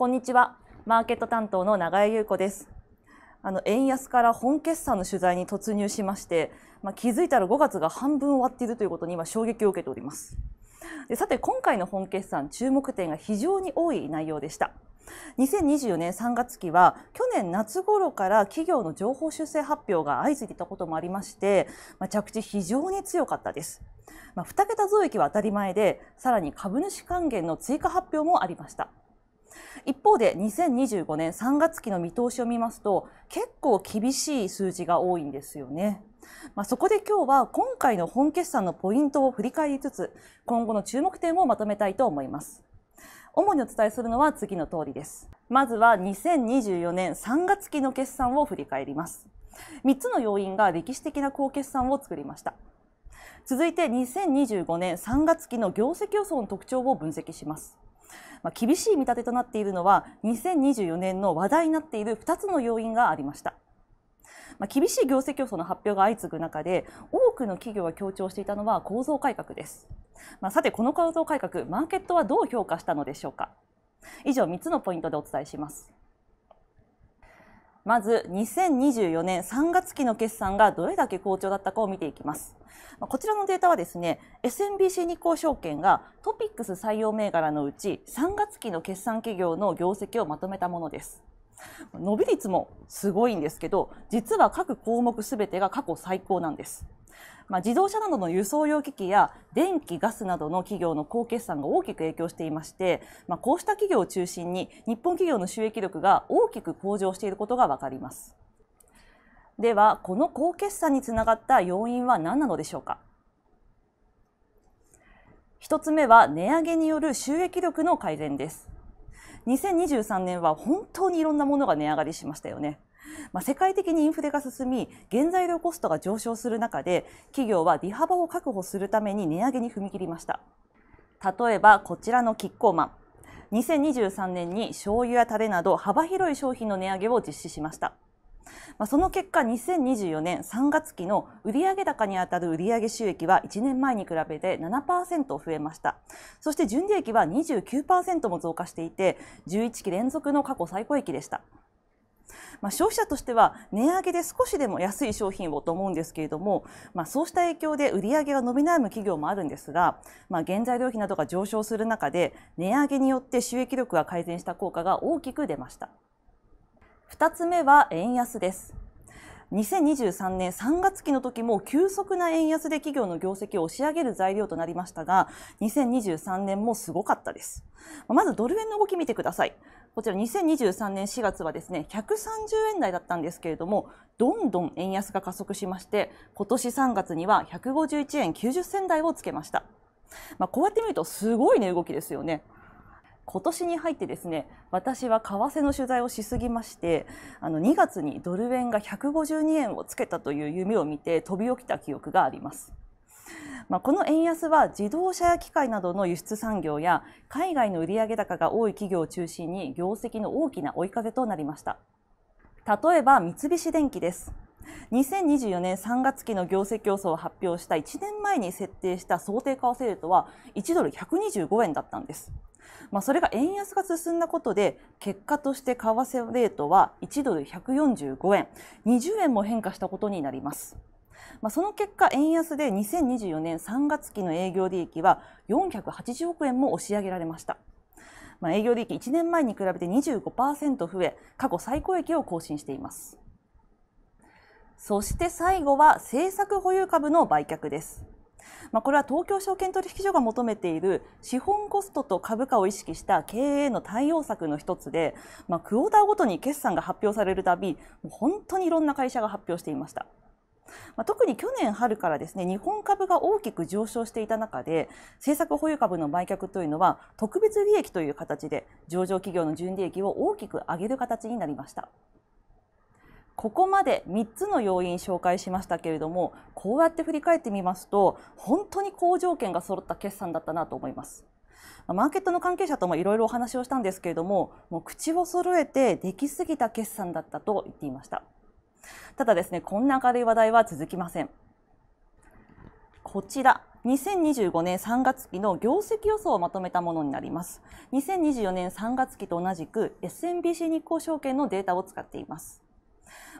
こんにちは。マーケット担当の永江優子です。あの円安から本決算の取材に突入しまして、まあ、気づいたら5月が半分終わっているということに今衝撃を受けております。でさて今回の本決算注目点が非常に多い内容でした。2024年3月期は去年夏頃から企業の情報修正発表が相次いでいたこともありまして、まあ、着地非常に強かったです、まあ、2桁増益は当たり前でさらに株主還元の追加発表もありました一方で2025年3月期の見通しを見ますと結構厳しい数字が多いんですよね。まあ、そこで今日は今回の本決算のポイントを振り返りつつ今後の注目点をまとめたいと思います。主にお伝えするのは次の通りです。まずは2024年3月期の決算を振り返ります。3つの要因が歴史的な高決算を作りました。続いて2025年3月期の業績予想の特徴を分析します。まあ、厳しい見立てとなっているのは2024年の話題になっている2つの要因がありました。まあ、厳しい業績予想の発表が相次ぐ中で多くの企業が強調していたのは構造改革です、まあ、さてこの構造改革マーケットはどう評価したのでしょうか以上3つのポイントでお伝えしますまず2024年3月期の決算がどれだけ好調だったかを見ていきます。こちらのデータはですね、SMBC 日興証券がトピックス採用銘柄のうち3月期の決算企業の業績をまとめたものです。伸び率もすごいんですけど実は各項目すべてが過去最高なんです。まあ、自動車などの輸送用機器や電気・ガスなどの企業の高決算が大きく影響していまして、まあ、こうした企業を中心に日本企業の収益力が大きく向上していることが分かりますではこの高決算につながった要因は何なのでしょうか1つ目は値上げによる収益力の改善です2023年は本当にいろんなものが値上がりしましたよね。まあ、世界的にインフレが進み原材料コストが上昇する中で企業は利幅を確保するために値上げに踏み切りました例えばこちらのキッコーマン2023年に醤油やタレなど幅広い商品の値上げを実施しましたまあ、その結果2024年3月期の売上高にあたる売上収益は1年前に比べて7%増えましたそして純利益は29%も増加していて11期連続の過去最高益でしたまあ、消費者としては値上げで少しでも安い商品をと思うんですけれども、まあ、そうした影響で売り上げが伸び悩む企業もあるんですが、まあ、原材料費などが上昇する中で値上げによって収益力が改善した効果が大きく出ました。2つ目は円安です。2023年3月期の時も急速な円安で企業の業績を押し上げる材料となりましたが、2023年もすごかったです。まずドル円の動き見てください。こちら2023年4月はですね、130円台だったんですけれども、どんどん円安が加速しまして、今年3月には151円90銭台をつけました。まあ、こうやって見るとすごい値、ね、動きですよね。今年に入ってですね私は為替の取材をしすぎましてあの2月にドル円が152円をつけたという夢を見て飛び起きた記憶があります。まあ、この円安は自動車や機械などの輸出産業や海外の売上高が多い企業を中心に業績の大きな追い風となりました例えば三菱電機です2024年3月期の業績予想を発表した1年前に設定した想定為替レートは1ドル125円だったんですまあ、それが円安が進んだことで結果として為替レートは1ドル145円20円も変化したことになります。まあ、その結果円安で2024年3月期の営業利益は480億円も押し上げられました。まあ、営業利益1年前に比べて25%増え過去最高益を更新していますそして最後は政策保有株の売却ですまあ、これは東京証券取引所が求めている資本コストと株価を意識した経営への対応策の一つで、まあ、クォーターごとに決算が発表されるたび本当にいろんな会社が発表していました。まあ、特に去年春からですね日本株が大きく上昇していた中で政策保有株の売却というのは特別利益という形で上場企業の純利益を大きく上げる形になりました。ここまで3つの要因紹介しましたけれどもこうやって振り返ってみますと本当に好条件が揃った決算だったなと思います。マーケットの関係者ともいろいろお話をしたんですけれどももう口を揃えてできすぎた決算だったと言っていましたただですねこんな明るい話題は続きませんこちら2025年3月期の業績予想をまとめたものになります2024年3月期と同じく SMBC 日興証券のデータを使っています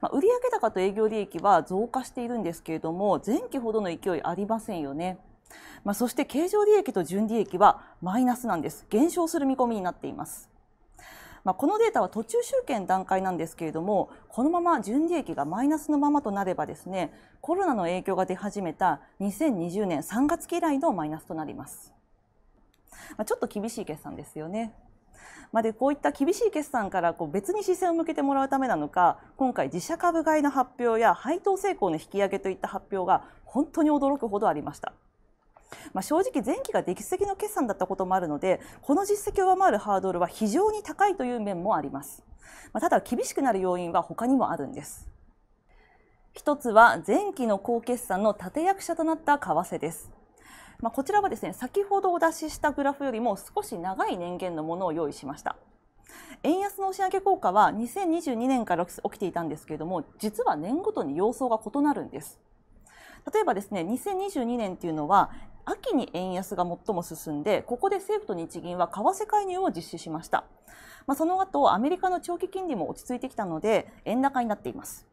まあ、売上高と営業利益は増加しているんですけれども前期ほどの勢いありませんよね。まあ、そして経常利益と純利益はマイナスなんです減少する見込みになっています。まあ、このデータは途中集計段階なんですけれどもこのまま純利益がマイナスのままとなればですねコロナの影響が出始めた2020年3月期以来のマイナスとなります、まあ、ちょっと厳しい決算ですよねまあ、でこういった厳しい決算からこう別に視線を向けてもらうためなのか今回自社株買いの発表や配当成功の引き上げといった発表が本当に驚くほどありました。まあ、正直前期が出来すぎの決算だったこともあるのでこの実績を上回るハードルは非常に高いという面もあります、まあ、ただ厳しくなる要因は他にもあるんです1つは前期の好決算の立役者となった為替ですまあ、こちらはですね先ほどお出ししたグラフよりも少し長い年限のものを用意しました。円安の押し上げ効果は2022年から起きていたんですけれども実は年ごとに様相が異なるんです例えばですね2022年というのは秋に円安が最も進んでここで政府と日銀は為替介入を実施しました、まあ、その後アメリカの長期金利も落ち着いてきたので円高になっています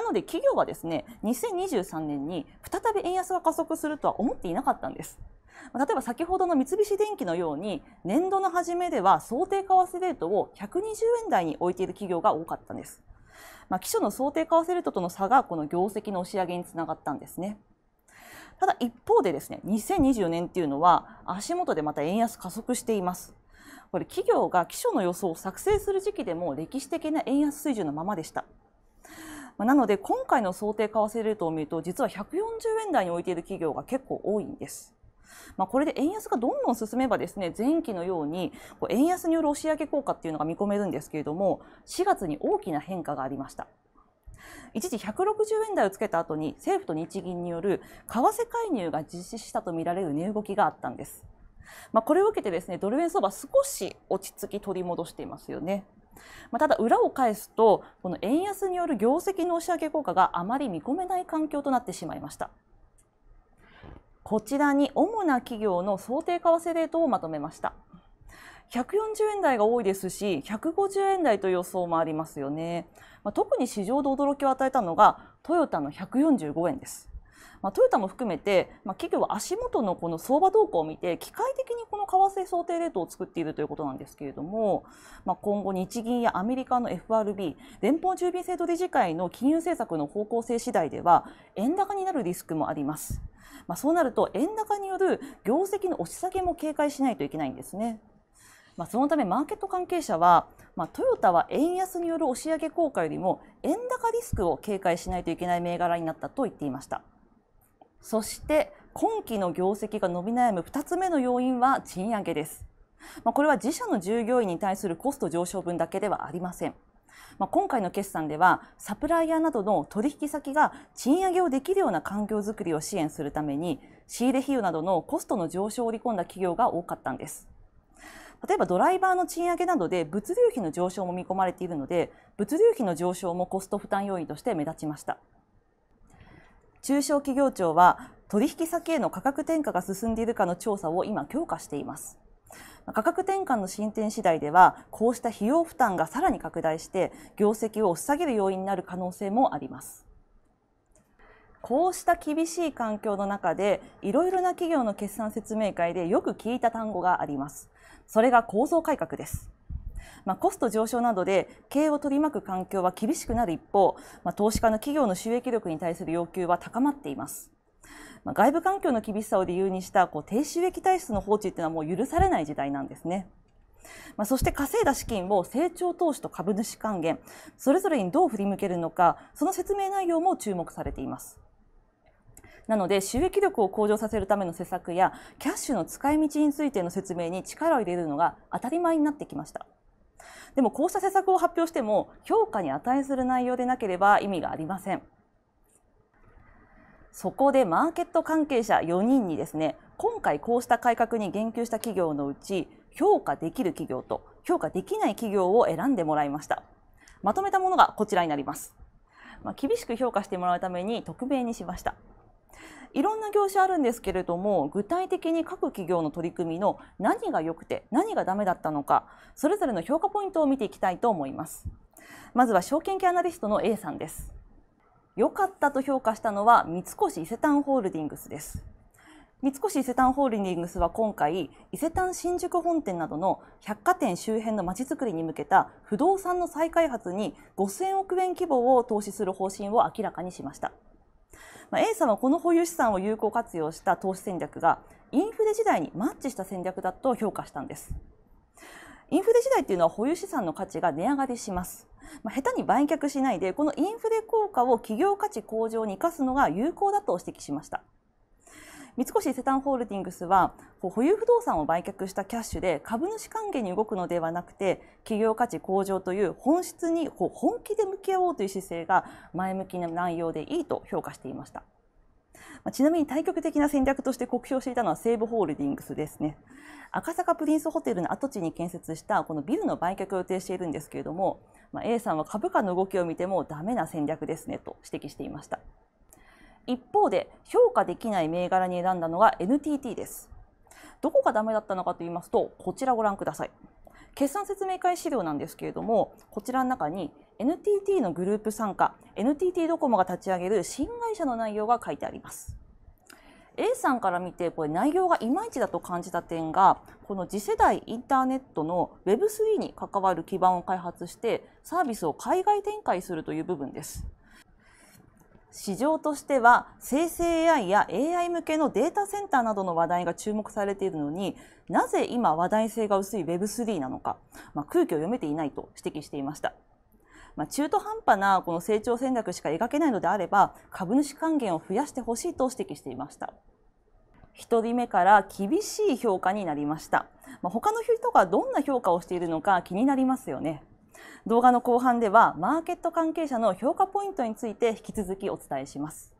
なので企業はですね2023年に再び円安が加速するとは思っていなかったんです。例えば先ほどの三菱電機のように年度の初めでは想定為替レートを120円台に置いている企業が多かったんです。まあ、基礎の想定為替レートとの差がこの業績の押し上げにつながったんですね。ただ一方でですね、2024年っていうのは足元でまた円安加速しています。これ企業が基礎の予想を作成する時期でも歴史的な円安水準のままでした。まなので今回の想定為替レートを見ると実は140円台に置いている企業が結構多いんです。まあ、これで円安がどんどん進めばですね前期のように円安による押し上げ効果っていうのが見込めるんですけれども4月に大きな変化がありました。一時160円台をつけた後に政府と日銀による為替介入が実施したとみられる値動きがあったんです。まあ、これを受けてですねドル円相場少し落ち着き取り戻していますよね。まあ、ただ裏を返すとこの円安による業績の押し上げ効果があまり見込めない環境となってしまいましたこちらに主な企業の想定為替レートをまとめました140円台が多いですし150円台という予想もありますよね、まあ、特に市場で驚きを与えたのがトヨタの145円ですまあ、トヨタも含めて、まあ、企業は足元のこの相場動向を見て機械的にこの為替想定レートを作っているということなんですけれども、まあ、今後日銀やアメリカの FRB 連邦準備制度理事会の金融政策の方向性次第では円高になるリスクもあります。まあ、そうなると円高による業績の押し下げも警戒しないといけないんですね。まあ、そのためマーケット関係者は、まあ、トヨタは円安による押し上げ効果よりも円高リスクを警戒しないといけない銘柄になったと言っていました。そして今期の業績が伸び悩む2つ目の要因は賃上げです。まあ、これは自社の従業員に対するコスト上昇分だけではありません。まあ、今回の決算ではサプライヤーなどの取引先が賃上げをできるような環境づくりを支援するために仕入れ費用などのコストの上昇を織り込んだ企業が多かったんです。例えばドライバーの賃上げなどで物流費の上昇も見込まれているので物流費の上昇もコスト負担要因として目立ちました。中小企業庁は取引先への価格転嫁が進んでいるかの調査を今強化しています価格転換の進展次第ではこうした費用負担がさらに拡大して業績を押し下げる要因になる可能性もありますこうした厳しい環境の中でいろいろな企業の決算説明会でよく聞いた単語がありますそれが構造改革ですまあ、コスト上昇などで経営を取り巻く環境は厳しくなる一方、まあ、投資家の企業の収益力に対する要求は高まっています。まあ、外部環境の厳しさを理由にしたこう低収益体質の放置っていうのはもう許されない時代なんですね。まあ、そして稼いだ資金を成長投資と株主還元それぞれにどう振り向けるのかその説明内容も注目されています。なので収益力を向上させるための施策やキャッシュの使い道についての説明に力を入れるのが当たり前になってきました。でもこうした施策を発表しても評価に値する内容でなければ意味がありません。そこでマーケット関係者4人にですね今回こうした改革に言及した企業のうち評価できる企業と評価できない企業を選んでもらいましたまとめたものがこちらになります、まあ、厳しく評価してもらうために匿名にしましたいろんな業種あるんですけれども具体的に各企業の取り組みの何が良くて何がダメだったのかそれぞれの評価ポイントを見ていきたいと思いますまずは証券系アナリストの A さんです良かったと評価したのは三越伊勢丹ホールディングスです三越伊勢丹ホールディングスは今回伊勢丹新宿本店などの百貨店周辺のまちづくりに向けた不動産の再開発に5000億円規模を投資する方針を明らかにしましたまあ、A さんはこの保有資産を有効活用した投資戦略がインフレ時代にマッチした戦略だと評価したんです。インフレ時代っていうのは保有資産の価値が値上がりします。まあ、下手に売却しないでこのインフレ効果を企業価値向上に生かすのが有効だと指摘しました。三越伊勢丹ホールディングスは保有不動産を売却したキャッシュで株主還元に動くのではなくて企業価値向上という本質に本気で向き合おうという姿勢が前向きな内容でいいと評価していました。ちなみに対極的な戦略として酷評していたのは西武ホールディングスですね赤坂プリンスホテルの跡地に建設したこのビルの売却を予定しているんですけれども、ま A さんは株価の動きを見てもダメな戦略ですねと指摘していました。一方で評価できない銘柄に選んだのが NTT ですどこがダメだったのかと言いますとこちらご覧ください決算説明会資料なんですけれどもこちらの中に NTT のグループ参加 NTT ドコモが立ち上げる新会社の内容が書いてあります A さんから見てこれ内容がいまいちだと感じた点がこの次世代インターネットの Web3 に関わる基盤を開発してサービスを海外展開するという部分です市場としては生成 AI や AI 向けのデータセンターなどの話題が注目されているのになぜ今話題性が薄い Web3 なのか、まあ、空気を読めていないと指摘していました。まあ、中途半端なこの成長戦略しか描けないのであれば株主還元を増やしてほしいと指摘していました。1人目から厳しい評価になりました、まあ、他の人がどんな評価をしているのか気になりますよね動画の後半ではマーケット関係者の評価ポイントについて引き続きお伝えします。